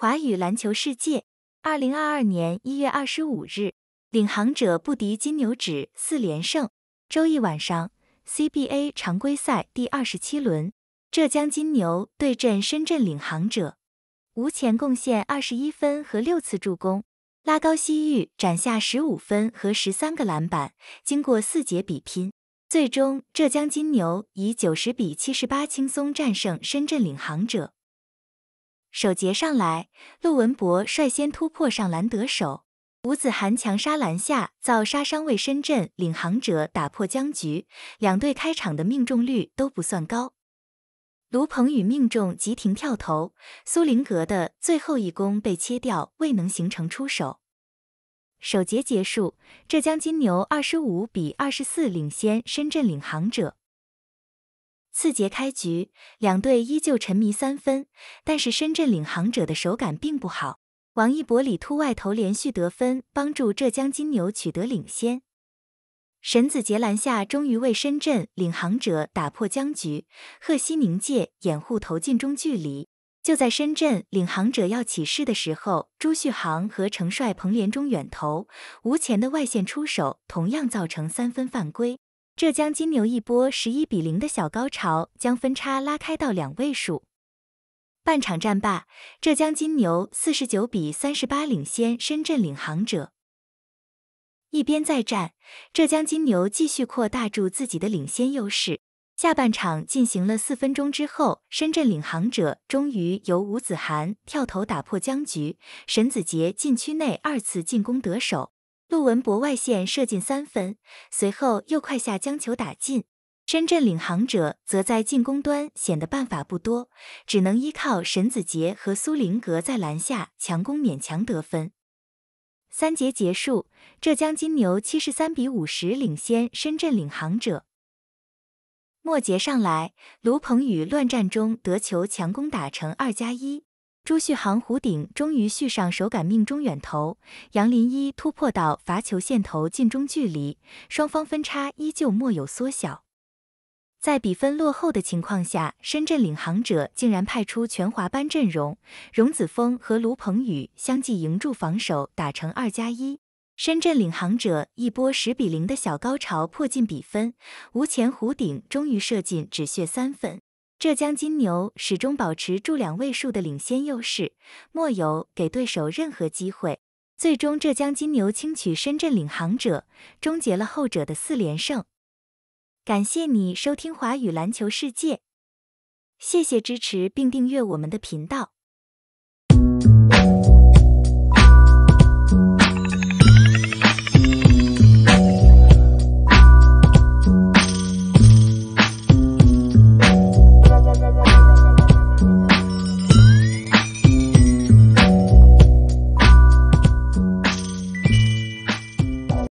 华语篮球世界，二零二二年一月二十五日，领航者不敌金牛，指四连胜。周一晚上，CBA 常规赛第二十七轮，浙江金牛对阵深圳领航者。吴前贡献二十一分和六次助攻，拉高西域斩下十五分和十三个篮板。经过四节比拼，最终浙江金牛以九十比七十八轻松战胜深圳领航者。首节上来，陆文博率先突破上篮得手，吴子涵强杀篮下造杀伤为深圳领航者打破僵局。两队开场的命中率都不算高，卢鹏宇命中急停跳投，苏林格的最后一攻被切掉未能形成出手。首节结束，浙江金牛二十五比二十四领先深圳领航者。次节开局，两队依旧沉迷三分，但是深圳领航者的手感并不好。王一博里突外投连续得分，帮助浙江金牛取得领先。沈子杰篮下终于为深圳领航者打破僵局，贺希宁界掩护投进中距离。就在深圳领航者要起势的时候，朱旭航和程帅鹏连中远投，吴前的外线出手同样造成三分犯规。浙江金牛一波十一比零的小高潮，将分差拉开到两位数。半场战罢，浙江金牛四十九比三十八领先深圳领航者。一边再战，浙江金牛继续扩大住自己的领先优势。下半场进行了四分钟之后，深圳领航者终于由吴子涵跳投打破僵局，沈子杰禁区内二次进攻得手。陆文博外线射进三分，随后又快下将球打进。深圳领航者则在进攻端显得办法不多，只能依靠沈子杰和苏林格在篮下强攻勉强得分。三节结束，浙江金牛七十三比五十领先深圳领航者。末节上来，卢鹏宇乱战中得球强攻打成二加一。朱旭航弧顶终于续上手感命中远投，杨林一突破到罚球线头近中距离，双方分差依旧莫有缩小。在比分落后的情况下，深圳领航者竟然派出全华班阵容，荣子峰和卢鹏宇相继迎住防守打成二加一，深圳领航者一波十比零的小高潮迫近比分，吴前弧顶终于射进止血三分。浙江金牛始终保持住两位数的领先优势，没有给对手任何机会。最终，浙江金牛轻取深圳领航者，终结了后者的四连胜。感谢你收听华语篮球世界，谢谢支持并订阅我们的频道。